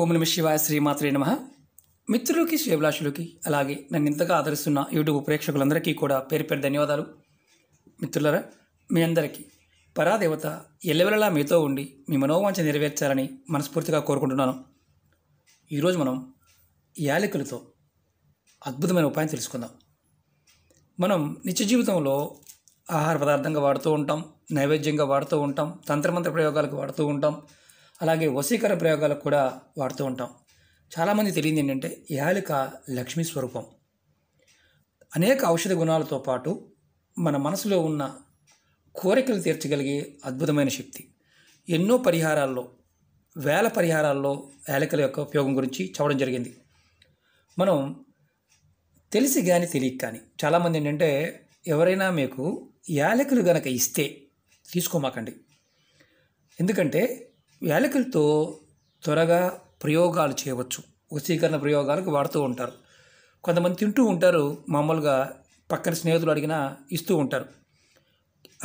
ఓం నమ శివాయ శ్రీమాత్రే నమ మిత్రులకి శ్రేభిలాషులకి అలాగే నన్ను ఇంతగా ఆదరిస్తున్న యూట్యూబ్ ప్రేక్షకులందరికీ కూడా పేరు పేరు ధన్యవాదాలు మిత్రులరా మీ అందరికీ పరాదేవత ఎల్లవెలలా మీతో ఉండి మీ మనోవాంఛ నెరవేర్చాలని మనస్ఫూర్తిగా కోరుకుంటున్నాను ఈరోజు మనం యాలకులతో అద్భుతమైన ఉపాయం తెలుసుకుందాం మనం నిత్య జీవితంలో ఆహార పదార్థంగా వాడుతూ ఉంటాం నైవేద్యంగా వాడుతూ ఉంటాం తంత్రమంత్ర ప్రయోగాలకు వాడుతూ ఉంటాం అలాగే వశీకర ప్రయోగాలకు కూడా వాడుతూ ఉంటాం చాలామంది తెలియదు ఏంటంటే యాలిక లక్ష్మీ స్వరూపం అనేక ఔషధ గుణాలతో పాటు మన మనసులో ఉన్న కోరికలు తీర్చగలిగే అద్భుతమైన శక్తి ఎన్నో పరిహారాల్లో వేల పరిహారాల్లో యాలకల యొక్క ఉపయోగం గురించి చెప్పడం జరిగింది మనం తెలిసి కానీ తెలియక కానీ చాలామంది ఏంటంటే ఎవరైనా మీకు యాలకులు గనక ఇస్తే తీసుకోమాకండి ఎందుకంటే యాలకులతో త్వరగా ప్రయోగాలు చేయవచ్చు వశీకరణ ప్రయోగాలకు వాడుతూ ఉంటారు కొంతమంది తింటూ ఉంటారు మామూలుగా పక్కన స్నేహితులు అడిగినా ఇస్తూ ఉంటారు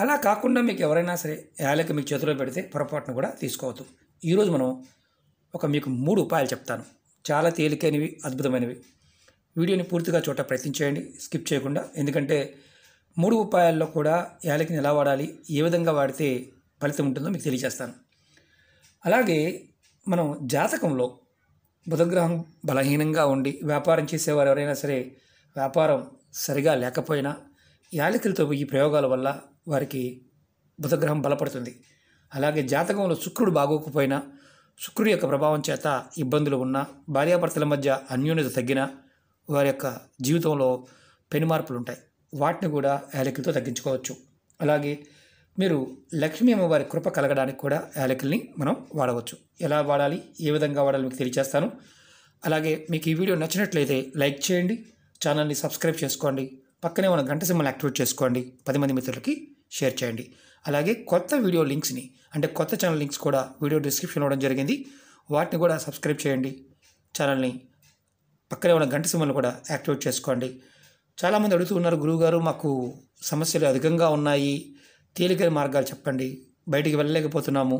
అలా కాకుండా మీకు ఎవరైనా సరే యాలక మీకు చేతిలో పెడితే పొరపాటును కూడా తీసుకోవద్దు ఈరోజు మనం ఒక మీకు మూడు ఉపాయాలు చెప్తాను చాలా తేలికైనవి అద్భుతమైనవి వీడియోని పూర్తిగా చూడ ప్రయత్నించేయండి స్కిప్ చేయకుండా ఎందుకంటే మూడు ఉపాయాల్లో కూడా యాలకిని ఎలా వాడాలి ఏ విధంగా వాడితే ఫలితం ఉంటుందో మీకు తెలియజేస్తాను అలాగే మనం జాతకంలో బుధగ్రహం బలహీనంగా ఉండి వ్యాపారం చేసేవారు ఎవరైనా సరే వ్యాపారం సరిగా లేకపోయినా యాలికలతో ఈ ప్రయోగాల వల్ల వారికి బుధగ్రహం బలపడుతుంది అలాగే జాతకంలో శుక్రుడు బాగోకపోయినా శుక్రుడి యొక్క ప్రభావం చేత ఇబ్బందులు ఉన్నా భార్యాభర్తల మధ్య అన్యోన్యత తగ్గినా వారి యొక్క జీవితంలో పెనుమార్పులు ఉంటాయి వాటిని కూడా యాలకులతో తగ్గించుకోవచ్చు అలాగే మీరు లక్ష్మీ అమ్మవారి కృప కలగడానికి కూడా యాలకుల్ని మనం వాడవచ్చు ఎలా వాడాలి ఏ విధంగా వాడాలి మీకు తెలియజేస్తాను అలాగే మీకు ఈ వీడియో నచ్చినట్లయితే లైక్ చేయండి ఛానల్ని సబ్స్క్రైబ్ చేసుకోండి పక్కనే ఉన్న గంట సింబల్ యాక్టివేట్ చేసుకోండి పది మంది మిత్రులకి షేర్ చేయండి అలాగే కొత్త వీడియో లింక్స్ని అంటే కొత్త ఛానల్ లింక్స్ కూడా వీడియో డిస్క్రిప్షన్ ఇవ్వడం జరిగింది వాటిని కూడా సబ్స్క్రైబ్ చేయండి ఛానల్ని పక్కనే ఉన్న గంట సింబల్ కూడా యాక్టివేట్ చేసుకోండి చాలామంది అడుగుతూ ఉన్నారు గురువుగారు మాకు సమస్యలు అధికంగా ఉన్నాయి తేలికైన మార్గాలు చెప్పండి బయటికి వెళ్ళలేకపోతున్నాము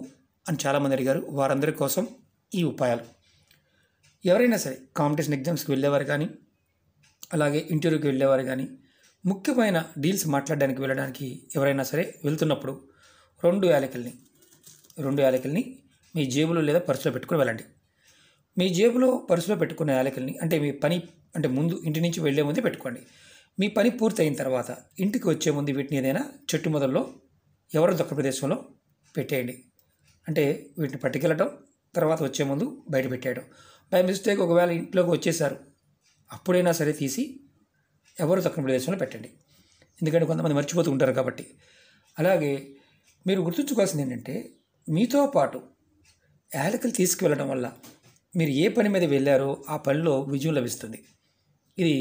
అని చాలామంది అడిగారు వారందరి కోసం ఈ ఉపాయాలు ఎవరైనా సరే కాంపిటీషన్ ఎగ్జామ్స్కి వెళ్ళేవారు కానీ అలాగే ఇంటర్వ్యూకి వెళ్ళేవారు కానీ ముఖ్యమైన డీల్స్ మాట్లాడడానికి వెళ్ళడానికి ఎవరైనా సరే వెళ్తున్నప్పుడు రెండు యాలకల్ని రెండు యాలకల్ని మీ జేబులో లేదా పర్సులో పెట్టుకుని వెళ్ళండి మీ జేబులో పర్సులో పెట్టుకున్న యాలకల్ని అంటే మీ పని అంటే ముందు ఇంటి నుంచి వెళ్ళే ముందే పెట్టుకోండి మీ పని పూర్తయిన తర్వాత ఇంటికి వచ్చే ముందు వీటిని ఏదైనా చెట్టు మొదల్లో ఎవరు దుఃఖ ప్రదేశంలో పెట్టేయండి అంటే వీటిని పట్టుకెళ్ళడం తర్వాత వచ్చే ముందు బయట పెట్టేయడం బై మిస్టేక్ ఒకవేళ ఇంట్లోకి వచ్చేసారు అప్పుడైనా సరే తీసి ఎవరు తక్కువ ప్రదేశంలో పెట్టండి ఎందుకంటే కొంతమంది మర్చిపోతూ ఉంటారు కాబట్టి అలాగే మీరు గుర్తుంచుకోవాల్సింది ఏంటంటే మీతో పాటు యాలకులు తీసుకువెళ్ళడం వల్ల మీరు ఏ పని మీద వెళ్ళారో ఆ పనిలో విజయం లభిస్తుంది ఇది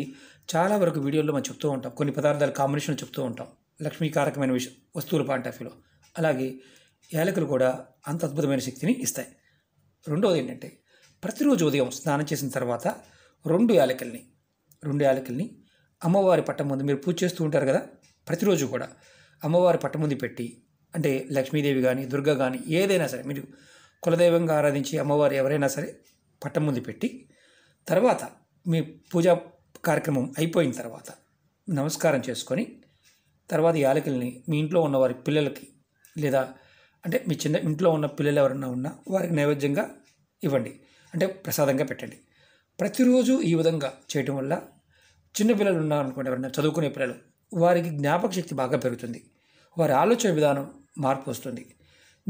చాలా వరకు వీడియోల్లో మనం చెప్తూ ఉంటాం కొన్ని పదార్థాలు కాంబినేషన్లో చెప్తూ ఉంటాం లక్ష్మీకారకమైన విష వస్తువుల పాయింట్ ఆఫ్ వ్యూలో అలాగే యాలకులు కూడా అంత అద్భుతమైన శక్తిని ఇస్తాయి రెండవది ఏంటంటే ప్రతిరోజు ఉదయం స్నానం చేసిన తర్వాత రెండు యాలకల్ని రెండు యాలకల్ని అమ్మవారి పట్టం ముందు మీరు పూజ చేస్తూ ఉంటారు కదా ప్రతిరోజు కూడా అమ్మవారి పట్టం ముందు పెట్టి అంటే లక్ష్మీదేవి కానీ దుర్గ కానీ ఏదైనా సరే మీరు కులదైవంగా ఆరాధించి అమ్మవారు ఎవరైనా సరే పట్టం ముందు పెట్టి తర్వాత మీ పూజా కార్యక్రమం అయిపోయిన తర్వాత నమస్కారం చేసుకొని తర్వాత యాలకుల్ని మీ ఇంట్లో ఉన్న వారి పిల్లలకి లేదా అంటే మీ చిన్న ఇంట్లో ఉన్న పిల్లలు ఎవరన్నా ఉన్నా వారికి నైవేద్యంగా ఇవ్వండి అంటే ప్రసాదంగా పెట్టండి ప్రతిరోజు ఈ విధంగా చేయటం వల్ల చిన్నపిల్లలు ఉన్నారనుకోండి ఎవరన్నా చదువుకునే పిల్లలు వారికి జ్ఞాపక శక్తి బాగా పెరుగుతుంది వారి ఆలోచన విధానం మార్పు వస్తుంది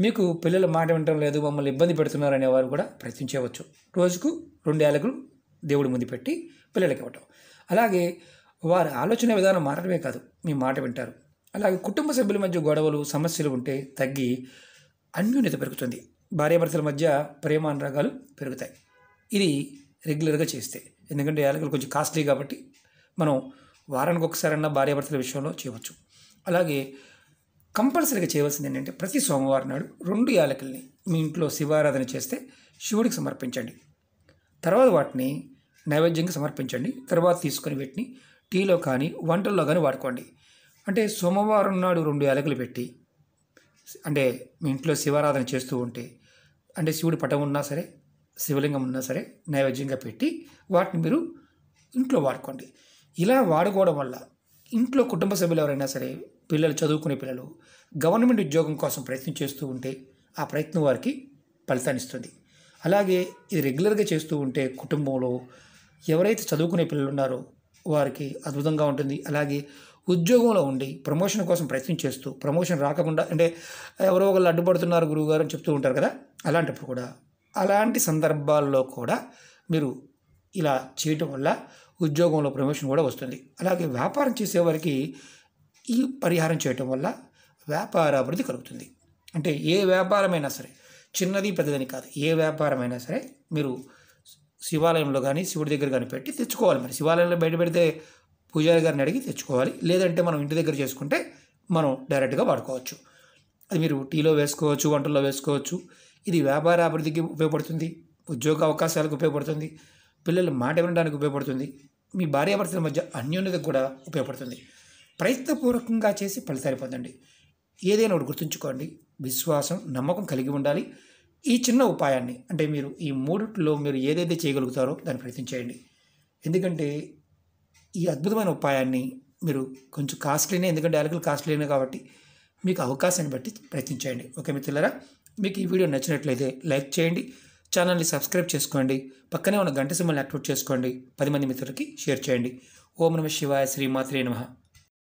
మీకు పిల్లల మాట వినటం లేదు మమ్మల్ని ఇబ్బంది పెడుతున్నారనే వారు కూడా ప్రయత్నించవచ్చు రోజుకు రెండు యాలకులు దేవుడి ముందు పెట్టి పిల్లలకి ఇవ్వటం అలాగే వారి ఆలోచన విధానం మారడమే కాదు మీ మాట వింటారు అలాగే కుటుంబ సభ్యుల మధ్య గొడవలు సమస్యలు ఉంటే తగ్గి అన్యూన్యత పెరుగుతుంది భార్యాభర్తల మధ్య ప్రేమ అనురాగాలు పెరుగుతాయి ఇది రెగ్యులర్గా చేస్తే ఎందుకంటే యాలకులు కొంచెం కాస్ట్లీ కాబట్టి మనం వారానికి ఒకసారన్నా భార్యాభర్తల విషయంలో చేయవచ్చు అలాగే కంపల్సరీగా చేయవలసింది ఏంటంటే ప్రతి సోమవారం నాడు రెండు యాలకుల్ని మీ ఇంట్లో శివారాధన చేస్తే శివుడికి సమర్పించండి తర్వాత వాటిని నైవేద్యంగా సమర్పించండి తర్వాత తీసుకుని వీటిని టీలో కానీ వంటల్లో కానీ వాడుకోండి అంటే సోమవారం నాడు రెండు ఎలకలు పెట్టి అంటే మీ ఇంట్లో శివారాధన చేస్తూ ఉంటే అంటే శివుడి పటం ఉన్నా సరే శివలింగం ఉన్నా సరే నైవేద్యంగా పెట్టి వాటిని మీరు ఇంట్లో వాడుకోండి ఇలా వాడుకోవడం వల్ల ఇంట్లో కుటుంబ సభ్యులు ఎవరైనా సరే పిల్లలు చదువుకునే పిల్లలు గవర్నమెంట్ ఉద్యోగం కోసం ప్రయత్నం చేస్తూ ఉంటే ఆ ప్రయత్నం వారికి ఫలితాన్ని ఇస్తుంది అలాగే ఇది రెగ్యులర్గా చేస్తూ ఉంటే కుటుంబంలో ఎవరైతే చదువుకునే పిల్లలు ఉన్నారో వారికి అద్భుతంగా ఉంటుంది అలాగే ఉద్యోగంలో ఉండి ప్రమోషన్ కోసం ప్రయత్నం చేస్తూ ప్రమోషన్ రాకుండా అంటే ఎవరో ఒకళ్ళు అడ్డుపడుతున్నారు గురువుగారు అని చెప్తూ ఉంటారు కదా అలాంటప్పుడు కూడా అలాంటి సందర్భాల్లో కూడా మీరు ఇలా చేయటం వల్ల ఉద్యోగంలో ప్రమోషన్ కూడా వస్తుంది అలాగే వ్యాపారం చేసేవారికి ఈ పరిహారం చేయటం వల్ల వ్యాపార అభివృద్ధి కలుగుతుంది అంటే ఏ వ్యాపారమైనా సరే చిన్నది పెద్దదని కాదు ఏ వ్యాపారమైనా సరే మీరు శివాలయంలో కానీ శివుడి దగ్గర కానీ పెట్టి తెచ్చుకోవాలి మరి శివాలయంలో బయట పెడితే పూజారి గారిని అడిగి తెచ్చుకోవాలి లేదంటే మనం ఇంటి దగ్గర చేసుకుంటే మనం డైరెక్ట్గా వాడుకోవచ్చు అది మీరు టీలో వేసుకోవచ్చు వంటల్లో వేసుకోవచ్చు ఇది వ్యాపార అభివృద్ధికి ఉపయోగపడుతుంది ఉద్యోగ అవకాశాలకు ఉపయోగపడుతుంది పిల్లలు మాట వినడానికి ఉపయోగపడుతుంది మీ భార్యాభర్తల మధ్య అన్యోన్యతకు కూడా ఉపయోగపడుతుంది ప్రయత్నపూర్వకంగా చేసి ఫలితాలు పొందండి ఏదైనా ఒకటి గుర్తుంచుకోండి విశ్వాసం నమ్మకం కలిగి ఉండాలి ఈ చిన్న ఉపాయాన్ని అంటే మీరు ఈ మూడిట్లో మీరు ఏదైతే చేయగలుగుతారో దాన్ని ప్రయత్నం చేయండి ఎందుకంటే ఈ అద్భుతమైన ఉపాయాన్ని మీరు కొంచెం కాస్ట్లీనే ఎందుకంటే అలకలు కాస్ట్లీనే కాబట్టి మీకు అవకాశాన్ని బట్టి ప్రయత్నించండి ఓకే మిత్రులరా మీకు ఈ వీడియో నచ్చినట్లయితే లైక్ చేయండి ఛానల్ని సబ్స్క్రైబ్ చేసుకోండి పక్కనే ఉన్న గంట సింబల్ని యాక్టివేట్ చేసుకోండి పది మంది మిత్రులకి షేర్ చేయండి ఓం నమ శివాయ శ్రీమాత్రే నమ